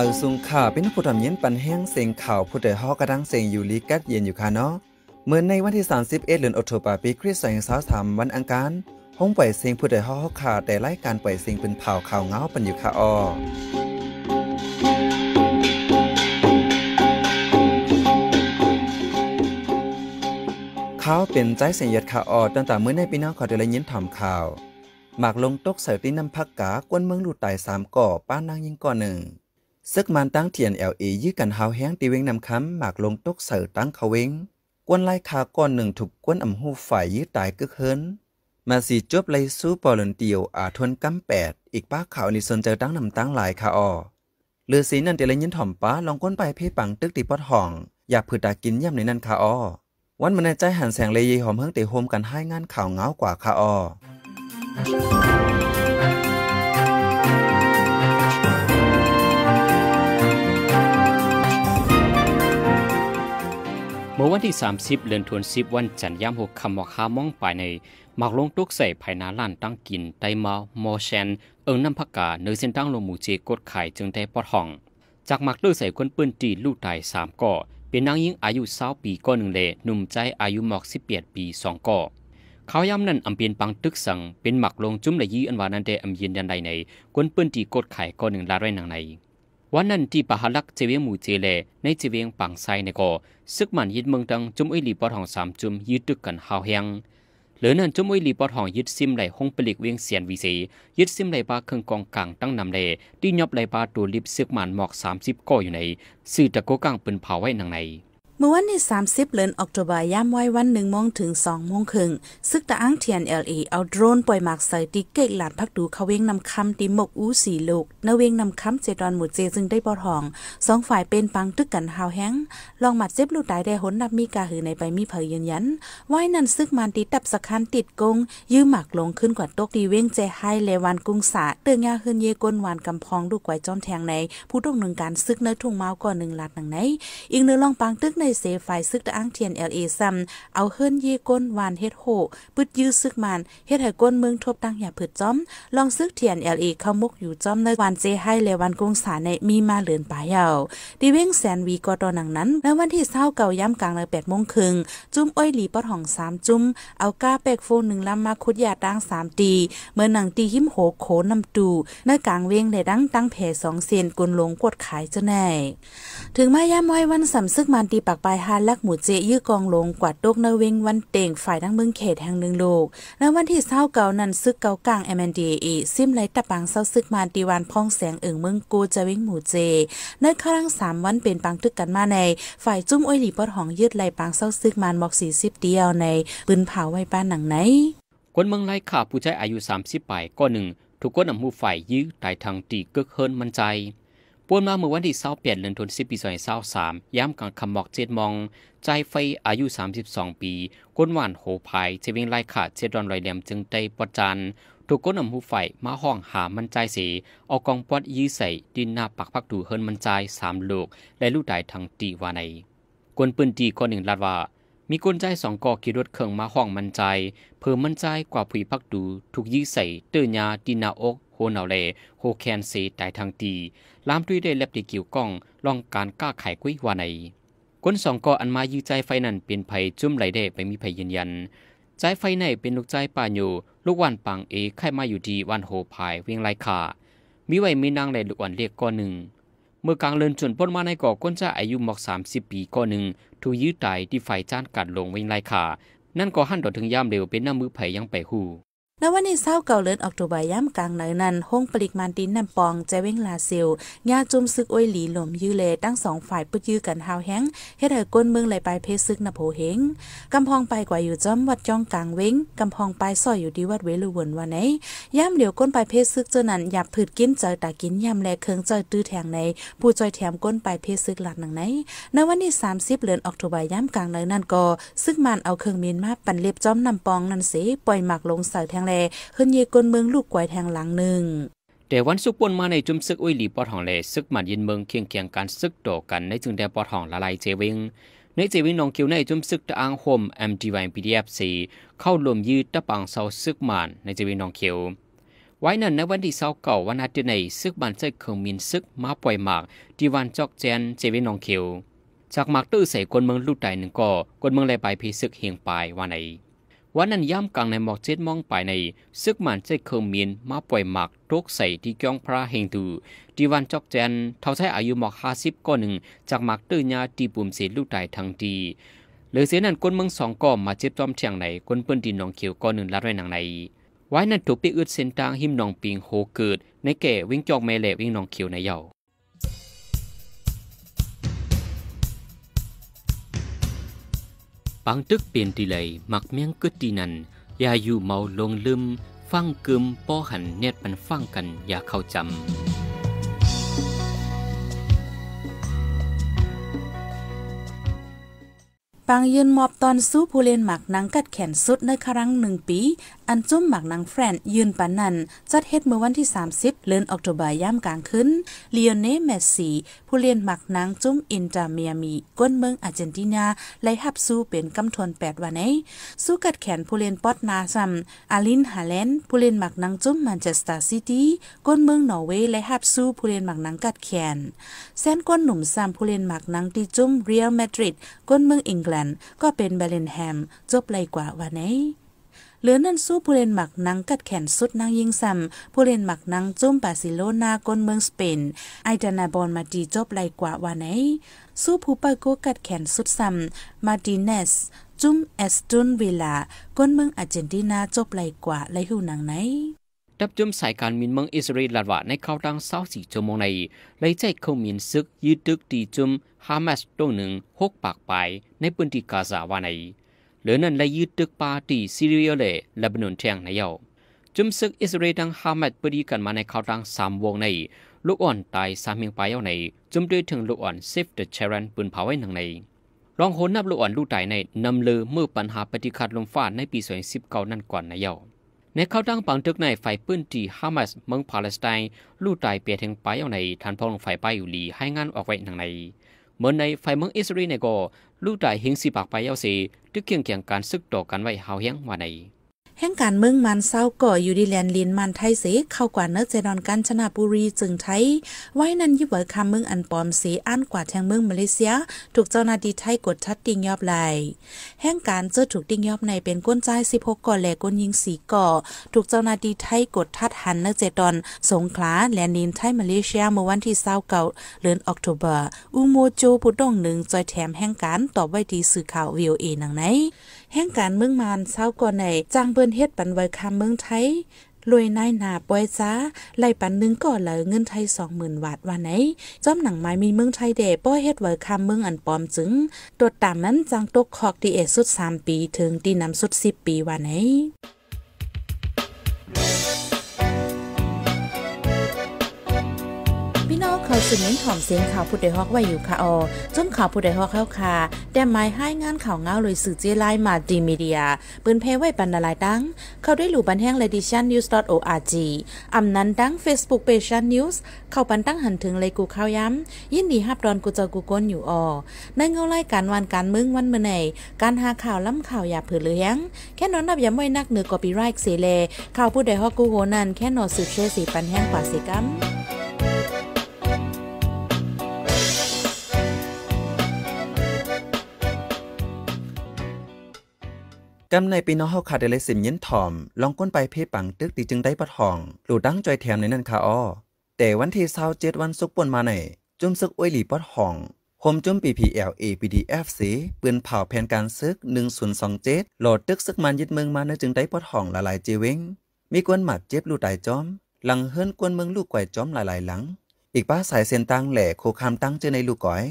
าสุงข่าวเป็นผู้ทำเย็นปันแห้งเสียงข่าวผู้เดฮอกระดังเสียงอยู่ลีกัดเย็นอยู่ค่ะเนาะเหมือนในวันที่ 31เดือนอตุลาปีคริสต์ศักราชวันอังคาร ห้องปล่อยเสียงผู้เดฮอกข่าวแต่ไล่การปล่อยเสียงเป็นเผาข่าวเงาปันอยู่ค่ะออเขาเป็นใจเสียงยดข่าออตั้งแต่เมื่อในปีน้องขอไดลยินถ่อมข่าวหมากลงตกใส่ตีน้ำพักกากวนเมืองหลุดตายสามก่อป้านางยิงก่อหนึ่งซึกมันตั้งเทียนเอลเอยื้อกันหาวแห้งตีเวงนำคำหมากลงตกเสือตั้งเขาเวงกวนไล่ขาก้อนหนึ่งถูกกวนอ่ำหูฝ่ายยื้อตายกึกเฮินมาสีจบไลสู้ปอลนเตียวอาทวนกำแปดอีกป้าขาวนิสนใจตั้งนำตั้งหลายขาออเลือสีนั่นเตลยินถ่อมป้าลองก้นไปเพ่ปังตึกตีปอดห่อง อยากผืดตากินย่ำในนั่นขาออวันมันในใจหันแสงเลยยีหอมเฮิงเตโฮมกันให้งานข่าวเงากว่าขาออเมื่อวันที่ 30เดือนธันวาคมวันจันทร์ยามหกคำว่าค้ามองไปใน หมากลงตุกใส่ภายนาล้านตั้งกินไตมาโมเชนเอิงน้ำพักกาเนื้อเส้นตั้งลงหมูเจกดไข่จึงได้ปอดห้อง จากหมากลืวอใส่คนปืนตีลูกตายสามก่อเป็นนางยิงอายุเศร้าปีก้อนหนึ่งเลหนุ่มใจอายุหมอกสิบเปียดปีสองก่อเขาย้ำนั่นอำเปียนปังตึกสัง เป็นหมักลงจุ้มละยี่อันวานันเดอำเย็นยันใดในคนปืนตีกดไข่ก้อนหนึ่งลาไร้หนังในวันนั้นที่ปะฮลักเจวียงหมูเจเลในเจวียงปังไซในกอซึกมันยึดเมืองดังจุมอิลีปอทองสามจุมยึดตึกกันหาวแหงเหลือนั้นจุมอิลีปอทองยึดซิมไหลห้องปลิกเวียงเสียนวีสียึดซิมไหลปลาเครื่องกองกลางตั้งนำเลที่ยอบไหลปลาตัวลิบซึกมันหมอกสามสิบก้ออยู่ในสื่อตะโกกลางเป็นเผาไว้หนังในเมื่อวันที่มสิบเลนออกตุบาย่ำไว้วันหนึ่งมงถึงสองมงครึ่งซึกตะอ้างเทียนเอลอเอา โดรน ปล่อยหมากใส่ติเกกหลานพักดูเขาเวงนำคำติมก อู้สีลูกนเวงนำคำเจดอนหมูเจจึงได้ปอทอง สองฝ่ายเป็นปังตึกกัน หาวแห้งลองหมัดเจ็บลูกตายได้หนนับ มีกาหือในใบมีเผยยืนยันไว้นั้นซึกมันติตับสะคันติดกงยื้อหมักลงขึ้นกว่าตกตีเว้งเจไฮเลวันกุ้งสา เตืองยาเฮือนเยก้นวานกำพองดูกไกวจอมแทงในผู้ต้องหนึ่งการซึกเนื้อทุ่งเมาก่อนหนึ่งหลัดหนังไหนอีกเนื้อลองปังตึกในเสไฟซึกตะอ้างเทียนเอซัม เอาเฮิอนยีก้นวานเฮ็ดโหปึดยื้อซึกมันเฮ็ดให้ก้นเมืองทบตั้งอย่าผึดจ้อม ลองซึกเทียนเอลเข้ามุกอยู่จ้อมในวันเจให้และวันกงสาในมีมาเหลือนปายาวดีเว้งแสนวีก็ตอนหนังนั้น ในวันที่เศร้าเก่าย่ำกลางเลยแปดโมงครึ่งจุ้มอ้อยหลีปอดห้องสามจุ้มเอาก้าแปกโฟนหนึ่งลำมาคุดยาตั้งสามตี เมื่อหนังตีหิมโหโขนำตูในกลางเวงได้ดังตั้งแผ่สองเซนกลนลงกดขายจะแน่ถึงมาย่ามไวยวันสำซึกมันตีปักปายฮานลักหมูเจยื้อกองลงกวาดโตกนเวงวันเต่ง ฝ่ายทั้งเมืองเขตแห่งหนึ่งโลกในวันที่เศร้าเก่านั้นซึกเกากลาง m ด d a e ซิมไหลตะปังเศร้าซึกมานตีวันพ่องแสงเอิงเมืองกูจะเวงหมูเจในครั้งสามวันเป็นปังตึกกันมาใน ฝ่ายจุ้มอ้อยหลีปอดหองยืดไหลปังเศร้าซึกมานบอกสี่สิบเดียวในปืนเผาไว้ป้านหนังไหนคนเมืองไรข่าผู้ใ้อายุสามสิบปลายก็หนึ่งถูกก้นอำมูฝ่ายยื้อตายทางตีเกิกเฮินมันใจป่วนมาเมื่อวันที่้8เรือนทุนสิบปีาสา3ย้ำกลางคำหมอกเจ็ดมอง ใจไฟอายุ 32 ปี ก้นหวานโหภายเจวิงไล่ขาดเจ็ดดอนลอยเดี่ยมจึงได้ประจันถูกก้นอำหูไฟมาห้องหามันใจเสีเอากองปอดยื้ใส่ดินหน้าปักพักดูเฮิรนมันใจสามลูกและลูกไดยทางตีวานในกวนปืนตีก้อนหนึ่งลัดว่ามีก้นใจสองกอขี่รถเครื่องมาห้องมันใจ เพิ่มมันใจกว่าผีพักดูถูกยื้ใส่เตือนยาดินหน้าอกโหนเาเลโหแคนเซตายทางตี ลามด้วยได้เล็บดีกิวก้องล่องการก้าไขกุ้ยว่าในคนสองก่ออันมายื้อใจไฟนั่นเป็นภัยจุ่มไหลได้ไปมีภัยยืนยัน ใจไฟในเป็นลูกใจป่าอยู่ลูกวันปังเอไข่มาอยู่ดีวันโหภายเวียงไรขามีไว้มีนางไหลลูกอันเรียกก้อนหนึ่ง เมื่อกลางเลินจนพ้นมาในก่อก้นจะอายุหมอกสามสิบปีก้อนหนึ่งถูยื้อตายที่ไฟจ้านกัดลงเวียงไรขานั่นก็หั่นดอถึงยามเร็วเป็นหน้ามือไผยังไปหูณวันนี้เศร้าเก่าเลือนออกตัวใบย่ำกลางไหนนั้นห้องปริกมันดินนำปองแจเว้งลาซิลญาจุมซึกอวยหลีหลมยื้อเลตั้งสองฝ่ายปึกยื้อกันหาวแห้งเฮ็ดให้ก้นเมืองไหลไปเพซึกนโผเฮงกำพองไปกว่าอยู่จ้อม วัดจ้องกลางเว้งกำพองไปซอยอยู่ดีวัดเวลุวนวันไหนย่ำเหลียวก้นไปเพซึกเจานั้นหยับผืดกินเจอตากินย่ำแลเคืองเจอตื้อแทงในผู้จอยแถมก้นไปเพซึกหลัดหนังไหนณวันนี้สสามิบเลือนออกตัวใบย่ำกลางไหนนันก็ ซึกมันเอาเครื่องมีนมาปั่นเล็บจ้อมนำปองนั่นสิปล่อยหมักลงเสาแทงลเฮือนเยกนเมืองลูกกวยแทงหลังหนึ่งแต่วันสุกปนมาในจุมซึกอุ้ยหลีปอทองเลซึกมันยินเมืองเคียงเคียงการซึกโตกันในจึงแดปอทองละลายเจวิงในเจวิงนองเิียวในจุมซึกตะอังโฮม MDY p d f 4เข้ารวมยืดตะปังเซาซึกมันในเจวิงนองเิียวไว้นั้นในวันที่เสาเก่าวันอาทิตย์ในซึกมันใจเครื่องมินซึกมาปล่อยหมากที่วันจอกแจนเจวิงนองเิียวจากหมากตื้อใส่คนเมืองลูกใดหนึ่งก็คนเมืองไลยไปพีซึกเฮียงปลายวันไหนวันนั้นย่ำกลางในหมอกเจ็ดมองไปใน ซึกมันใจเคอร์มินมาปล่อยหมักโรคใส่ที่กองพระเฮงตูดีวันจอกแจนเท่าใช้อายุหมอกห้าสิบก้อนหนึ่งจากหมักตื้อยาตีปุ่มเสียลูกตายทางดีเหลือเสียนั้นก้นเมืองสองก้อมาเจ็บจอมเชียงไหนก้นเปื้นดินหนองเขียวก้อนหนึ่งละไวหนังไหนไว้นั่นถูกปีอึดเส้นทางหิมหนองปิงโฮเกิดในแก่วิ่งจอกแม่เหล่วิ่งหนองเขียวในเยาังตึกเปลี่ยนตีเลยมักเมียงกึดตีนันยาอยู่เมาลงลืมฟังกึมป้อหันเนตปันฟังกัน อย่าเข้าจำปังยืนมอบตอนสู้ผู้เล่นหมักนังกัดแขนสุดในครั้งหนึ่งปีอันจุมหมักนางแฟรนยืนปันนันจัดเฮ็ดเมื่อวันที่ 30เดือนออกตุบายย่ำกลางคืนลีโอเน่แมสซีผู้เล่นหมักนาง จุ่มอินตาเมียมี ก้นเมืองอาร์เจนตินาไล่ฮับสู้เป็นกำทวน8วันไอสู้กัดแขนผู้เล่นปอตนาซัมอาลินฮาแลนด์ผู้เล่นหมักนางจุ่มแมนเชสเตอร์ซิตี้ก้นเมืองนอร์เวย์ไล่ฮับสู้ผู้เล่นหมักนางกัดแขน แซนก้นหนุ่มซัมผู้เล่นหมักนางตีจุ่มเรียลมาดริดก้นเมืองอังกฤษก็เป็นเบลนแฮม จบเลยกว่าวันไอเหลือนั่นสู้ผู้เล่นหมักนังกัดแขนสุดนางยิงซ้ำผู้เล่นหมักนังจุ้มบาซิโลนาก้นเมืองสเปนไอดานาบอลมาดีจบไรกว่าว่าไหนสู้ผู้ปาโกกัดแขนสุดซ้ำมาดิเนสจุ้มเอสตุนเวลาก้นเมืองอาร์เจนตินาจบไรกว่าไรหูนังไหน ดับจุมสายการมินเมืองอิสราเอลลาดว่าในข่าวดังเศร้าสี่ชั่วโมงในไล่ใจเขามินซึกยืดตึกตีจุมฮามาสตัวหนึ่งหกปากไปในพื้นที่กาซาวนาในลยย a ด la yi tuk ต a r ซีเรียเล e ล e b a n น n chang n นเยาจุมซึกอิสราเอลทางฮามัดปรีกันมาในข่าวทางสามวงใน ลูกอ่อนตายสามเมียงไปเอาใน จุมด้วยถึงลูกอ่อนเซฟเดอะเชรันปืนเผาไว้หนังใน รองโหนนับลูกอ่อนลูกตายในนำเลือเมื่อปัญหาปฏิคัดลมฟ้าในปี 2019นั่นก่อนนเยาในข่าวทางปังตึกในฝ่ายปืนทีฮามัสเมืองปาเลสไตน์ลูกตายเปียถึงไปเอาใน ทันพองฝ่ายไปอยู่ลีให้งานออกไว้หนังในเหมือนในไฟเมืองอิสราเอลนก็ลูกตายหิงสีปากไปเยาสีทึกเคียงเคียงการซึกต่อกันไว้หาวเฮียงว่าในแห่งการเมืองมันเศร้าก่ออยู่ดีแลนลินมันไทยเส เข้ากว่าเนื้อเจดอนกันชนะบุรีจึงไทยไว้นันยิบเวอคำเมืองอันปอมเสอ่านกว่าแทงเมืองมาเลเซีย ถูกเจ้าหน้าที่ไทยกดชัดดิ้งยอบไหลแห่งการเจอถูกดิ้งยอบในเป็นก้นใจสิบหกก่อแหลกก้นยิงสีก่อ ถูกเจ้าหน้าที่ไทยกดทัดหันเนื้อเจดอนสงขลาแลนลินไทยมาเลเซียเมื่อวันที่เศร้าเก่าเดือนออกตุเบอร์อุโมโจผู้ต้องหนึ่งจอยแถมแห่งการตอบไว้ที่สื่อข่าววิวเอหนังไหนแห่งการเมืองมันเศร้าก่อในจังเบิ้นเฮ็ดปันไว้คาเมืองไทย รวยนายหนาปวยจ้า ไล่ปันนึงก่อเหลือเงินไทยสองหมื่นบาทว่าไหนจอมหนังไม้มีเมืองไทยเดป้อเฮ็ดไว้คำเมืองอันปอมจึงตรวตามนั้นจังตกคอกดีเอสุดสามปีถึงตีนำสุดสิบปีว่าไหนขาสื่อเน้นถ่อมเสียงข่าวผู้ใดฮอกไว้อยู่ค่ะออจนข่าวผู้ใดฮอกเข้าค่ะแต่ไม้ให้งานข่าวเงาเลยสื่อเจไลมาดีมีเดียปืนเพไว้ปันนาลายดังเข้าด้วยหลู่บันแห้งเลดิชันนิวส์ .org ออานั้นดังเฟซบุ๊กเพจชันนิวส์ เข้าปันตั้งหันถึงเลยกูข่าวย้ำยินดีฮับดอนกูเจอกูก้นอยู่ออในเงาไล่การวันการมึงวันเมื่อไหการหาข่าวล้ำข่าวอย่าเผือเลี้ยง แค่นอนนับย่าไม่นักเหนือกอปีไรค์เสเลข่าวผู้ใดฮอกกูโหนันแค่นอสืบเชื่อสีปันแห้งกว่าสีกัมกำในปีน้องเฮาขาดเลยสิมยินถ่อม ลองก้นไปเพปังตึกตีจึงได้ปะทอง หลูดั้งจอยแถมในนั่นค่ะอ้อแต่วันที่เศร้าเจ็ดวันซุกปนมาไหนจุ่มซึกอ้วยหลีปะทองโฮมจุ่มปีพีเอลเอพีดีเอฟซีปืนเผาแผนการซึกหนึ่งศูนย์สองเจดโหลดตึกซึกมันยึดเมืองมาในจึงได้ปะทองละลายเจวิง มีกวนหมัดเจ็บลู่ตายจอมหลังเฮิรนกวนเมืองลูกก่อยจอมหลายๆหลัง อีกป้าสายเส้นตั้งแหล่โคคามตั้งเจอในลูกก่อย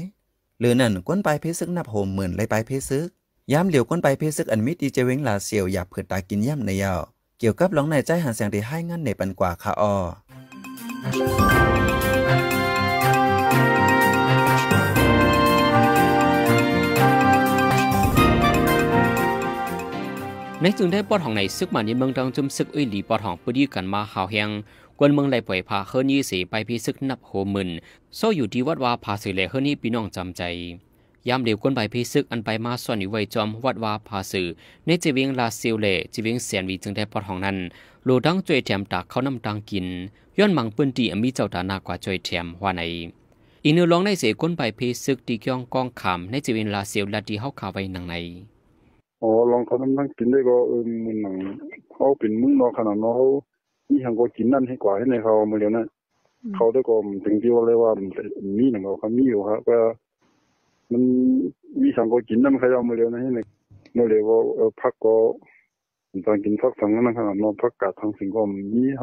หรือนั่นกวนไปเพซึกนับโหมหมื่นเลยไปเพซึกย้ำเหลียว ก้นไปเพซึกอันมิดีเจเวงหลาเสียว อยากเผิดตากินย่ำในยาวเกี่ยวกับหลองในใจ หันเสียงที่ให้งันในปันกว่าค่ะออในจึงได้ปอดห้องในซึกมันย่งเมืองทางจุมซึกอุ้ยหลีปอดห้องปืดีกันมาหาวแหงกวนเมืองไหลป่วยพาเฮร์นี่สีไปพิซึกนับโหมื่นโซอยู่ที่วัดวาพาสิเลเฮนี่พี่น้องจำใจยามเดียวก้นใบพิซึกอันไปมาส่วนอยู่ไว้จอมวัดวาผาสื่อในจีวิงลาซิวเลจีวิงเสียนวีจึงได้ปอดห้องนั้นลูดังจวยแถมตากเขานำตังกินย้อนมังปืนตีอมีเจ้าตานากว่าจวยแถมว่าในอีนูลองในเสียก้นใบพิซึกตีกยองกองขามในจีวิงลาซิวลาดีเฮาขาไว้หนังในอ๋อลองเขานำตังกินได้ก็เออมึนหนังเขาเป็นมึงนอขนาดนอเขาีหังก็กินนั่นให้กว่าให้ในเขาเมื่อเดียวนั้นเขาได้ก็ถึงที่ว่าเลยว่ามีหนังเขาเขามีอยู่ครับก็ามันมีสังกกินน้ำขยำมเลยนะเห็นไหมมาเร็ว่าพักก็ตอนกินพักสังนั่นขนาดนอนพักกาดทางสิงคโปร์มีท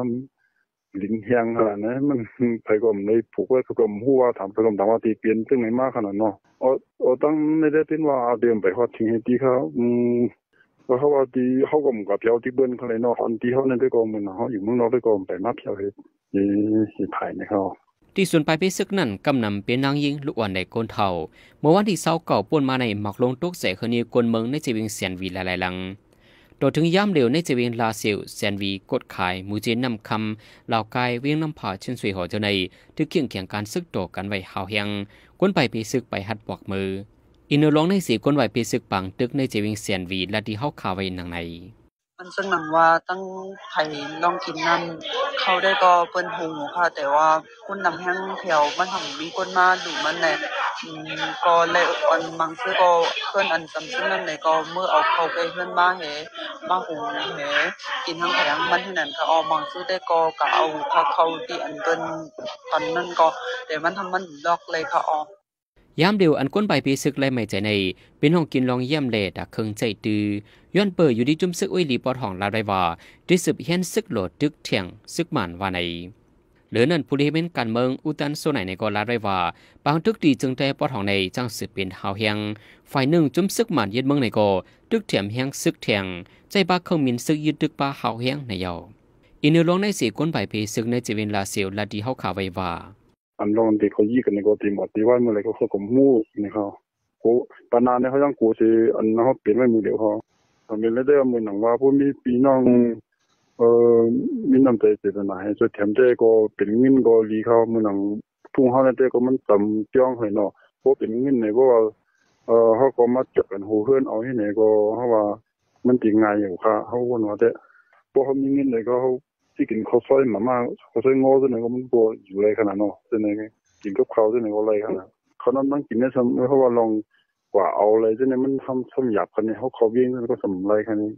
ำลิ้นเฮียงขนาดนั้นมันไปก็ไม่ผูกไว้ก็มหัวถามไปก็ถามว่าตีเปลี่ยนตึ้งไหนมากขนาดเนาะอ๋อตั้งไม่ได้เป็นว่าเดิมไปฮอดทิ้งให้ตีเขาอืมก็เขาว่าตีเขาก็มกับเพียวที่เบิ้ลเขาเลยนาะอนตีเขานั่นไปก็มันเขาอยู่เมืองนอกไปก็ไปมาเพียวเฮ็ดนี่ผ่ภนยในเขาที่ส่วนปลายพิซึกนั่นกำนำเป็นนางยิงลูกอ่อนในก้นเท่าเมื่อวันที่เศร้าเก่าป่วนมาในหมักลงตุกเสคนีกวนเมืองในจีวิงเสียนวีหลายหลังโดยถึงย่ำเร็วในจีวิงลาเซลเสียนวีกดขายมูเจนนำคำเหล่ากายเวียงน้ำผาเชินสวยหอเจ้าในที่เคียงเคียงการซึกโตกันไว้หาวเฮงกวนไปพิซึกไปหัดบอกมือ อินเนอร์้องในสีกวนไหวพิซึกปังตึกในจีวิงเสียนวีและที่เฮาขาไว้นางในมันซึ่งนั้นว่าตั้งไผลองกินน้่เขาได้ก็เปิ้นหูค่ะแต่ว่าคุณนำแห้งแถวมันทำมีคนมาดูมันแน่อืมก็เลยอันมังซื้อก็เพิ่นอันจำซึ่งนั้นเลยก็เมื่อเอาเข้าไปเพิ่นมาแหมาหูแหกินทั้งแ็งมันที่นั่นค่ะออมังซื้อได้ก็ก็เอาถ้าเข้าที่อันเปิ้นตอนนั้นก็แต่มันทำมันดอกเลยค่ะออยามเดียวอันก้นใบปีสึกและไม่ใจใน เป็นห้องกินลองเยี่ยมเลดักเครื่องใจตือย้อนเปิดอยู่ดีจุ่มซึกอุ้ยหลีปอทองลาได้ว่าดิสืบเฮ็นซึกโหลดดึกเถียงซึกหมันว่าในหรือนั่นผู้ที่เป็นการเมืองอุตันโซไหนในกอลาได้ว่าบางทึกดีจึงด้ปอทองในจังสืบเป็นหาวเฮียง ฝ่ายหนึ่งจุ่มซึกหมันยึดเมืองในกอดึกเถียงเฮียงซึกเถียง ใจบ้าเครื่องมินซึกยึดดึกป้าหาวเฮียงในเยาอินเนอร์ลงในสี่ก้นใบเพซึกในจีวินลาเซลลาดีเฮาขาไว้ว่าอันลงดีกเขายี่กันในกอตีหมดที่ว่าเมื่อไรก็เขากมูนี่เขากูปานาเนี่ยเขายังกูสิอันเขาเปลี่ยนไม่มีเดียวเขา담에레데뭐나와보미비낭어민남대제도나해서템대고빌민거리카뭐낭통하는데고만담병해노고빌민내고어하고막접근후흔어이내고하와만띵가요카하고노데고하민내고지금커서이마마커서이모든내가뭔고줄래가나노되네지금커서이내가올라이가나ขานั่งกินเนี่ยสมมติเขาว่าลองว่าเอาเลยจะเนี่มันทำสมหยับคันนี้เขาเขาวิ่งมันก็สมไรคันนี้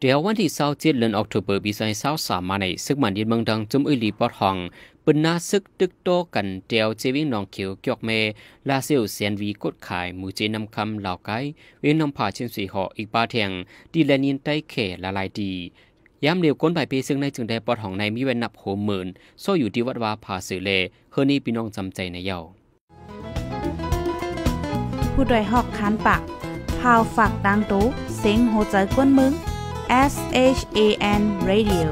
เดี๋ยววันที่เศร้เจ็ดเดือนออกตุลาอรปีไซเศร้สามมาในซึกมันยินเมืองดังจุมอืลีปอดห้องปืนนาซึกตึกโตกันเดียวเจวิ่งนองเขียวกียกเมลาเซลเซียนวีกดขายมูเจนำคำเหล่าไกเวนนำผ่าเชิงสีหออีกปาแทงดีแลนินใต้เขละลายดีย้ำเรยวก้นไปปีซึ่งในจึงได้ปอดห้องในมีเวนนับโหมื่นโซอยู่ที่วัดวาผาสือเลเฮอนี่พี่น้องจำใจในเยา้าผู้ดยหอกคันปากพาวฝากดังตู้เซ็งโหใจกวนมึง S H A N Radio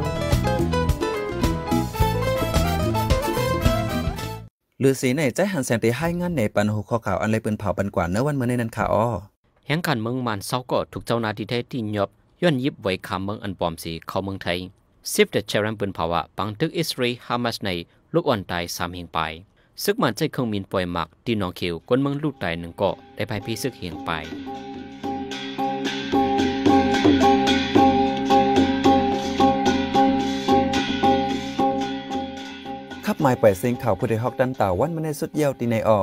หรือสีในใจหันแสงตีให้งานในปันหูข้อข่าวอันเลยเป็นเผาปันกว่าเนื้อวันเมื่อในนั้นค่ะอ้อแห่งการเมืองมันเศร้าก็ถูกเจ้านาทีเทยที่ยบย้อนยิบไว้คำเมืองอันปลอมสีเข้าเมืองไทยซิฟเดชเชรันปืนภาวะปังตึกอิสรีฮามาสในลูกอ่อนตายสามเหงไปซึกมันใจเครื่องมินปล่อยหมักที่นองเขียวก้นเมืองลูกไตหนึ่งเกาะได้ภายพี่ซึกเหียงไปขับหม้ปล่อยเสียงข่าวผู้ใดฮอกดันต่าวันมาในสุดเยี่ยวตีในออ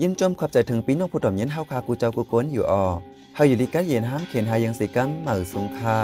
ยินจมขอบใจถึงปีน้องผู้ต่อมยินเฮาคากูเจ้ากูโกนอยู่ออเฮาอยู่ดีกันเย็นห้างเขียนหายังสีกันเหมือสงคา